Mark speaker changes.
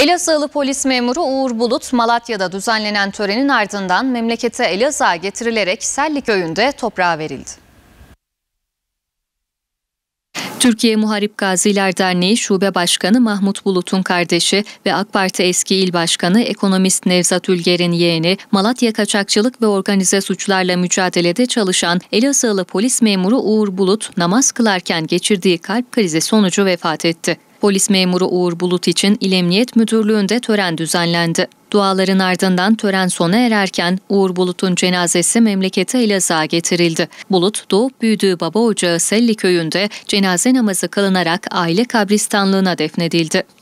Speaker 1: Elazığlı polis memuru Uğur Bulut, Malatya'da düzenlenen törenin ardından memlekete Elazığ'a getirilerek Selli köyünde toprağa verildi. Türkiye Muharip Gaziler Derneği Şube Başkanı Mahmut Bulut'un kardeşi ve AK Parti eski il başkanı ekonomist Nevzat Ülger'in yeğeni, Malatya kaçakçılık ve organize suçlarla mücadelede çalışan Elazığlı polis memuru Uğur Bulut namaz kılarken geçirdiği kalp krizi sonucu vefat etti. Polis memuru Uğur Bulut için İl Emniyet Müdürlüğü'nde tören düzenlendi. Duaların ardından tören sona ererken Uğur Bulut'un cenazesi memleketi Elazığ'a getirildi. Bulut doğup büyüdüğü baba ocağı Selli köyünde cenaze namazı kılınarak aile kabristanlığına defnedildi.